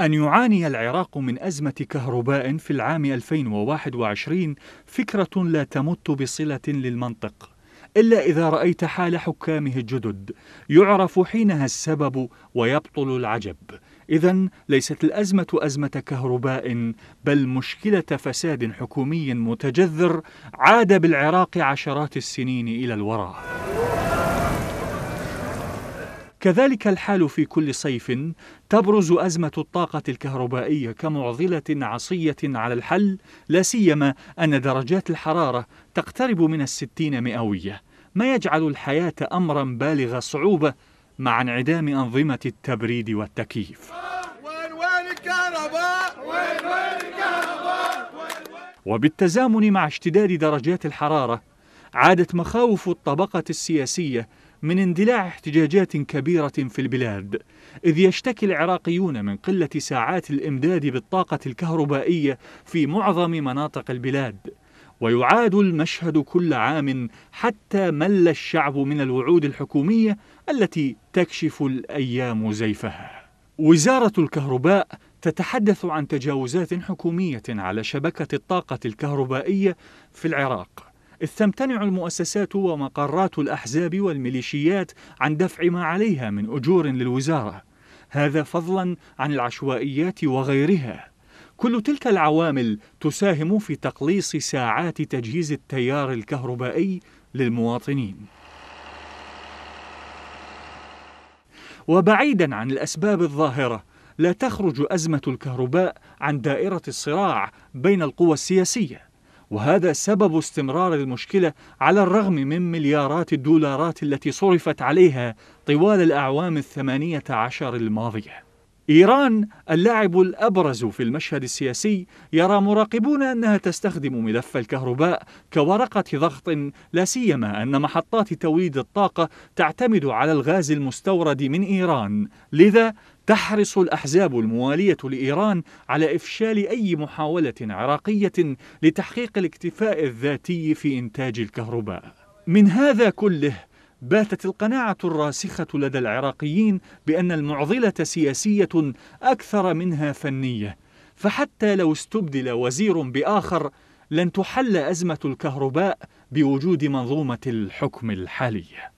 أن يعاني العراق من أزمة كهرباء في العام 2021 فكرة لا تمت بصلة للمنطق إلا إذا رأيت حال حكامه الجدد يعرف حينها السبب ويبطل العجب إذا ليست الأزمة أزمة كهرباء بل مشكلة فساد حكومي متجذر عاد بالعراق عشرات السنين إلى الوراء كذلك الحال في كل صيف تبرز أزمة الطاقة الكهربائية كمعضلة عصية على الحل لا سيما أن درجات الحرارة تقترب من الستين مئوية ما يجعل الحياة أمرا بالغ صعوبة مع انعدام أنظمة التبريد والتكييف وين وين الكهرباء؟ وين وين الكهرباء؟ وبالتزامن مع اشتداد درجات الحرارة عادت مخاوف الطبقة السياسية من اندلاع احتجاجات كبيرة في البلاد، إذ يشتكي العراقيون من قلة ساعات الإمداد بالطاقة الكهربائية في معظم مناطق البلاد، ويعاد المشهد كل عام حتى مل الشعب من الوعود الحكومية التي تكشف الأيام زيفها. وزارة الكهرباء تتحدث عن تجاوزات حكومية على شبكة الطاقة الكهربائية في العراق. إذ تمتنع المؤسسات ومقرات الأحزاب والميليشيات عن دفع ما عليها من أجور للوزارة هذا فضلا عن العشوائيات وغيرها كل تلك العوامل تساهم في تقليص ساعات تجهيز التيار الكهربائي للمواطنين وبعيدا عن الأسباب الظاهرة لا تخرج أزمة الكهرباء عن دائرة الصراع بين القوى السياسية وهذا سبب استمرار المشكلة على الرغم من مليارات الدولارات التي صرفت عليها طوال الأعوام الثمانية عشر الماضية إيران اللاعب الأبرز في المشهد السياسي يرى مراقبون أنها تستخدم ملف الكهرباء كورقة ضغط لا سيما أن محطات توليد الطاقة تعتمد على الغاز المستورد من إيران لذا تحرص الأحزاب الموالية لإيران على إفشال أي محاولة عراقية لتحقيق الاكتفاء الذاتي في إنتاج الكهرباء. من هذا كله باتت القناعة الراسخة لدى العراقيين بأن المعضلة سياسية أكثر منها فنية، فحتى لو استبدل وزير بآخر لن تحل أزمة الكهرباء بوجود منظومة الحكم الحالية.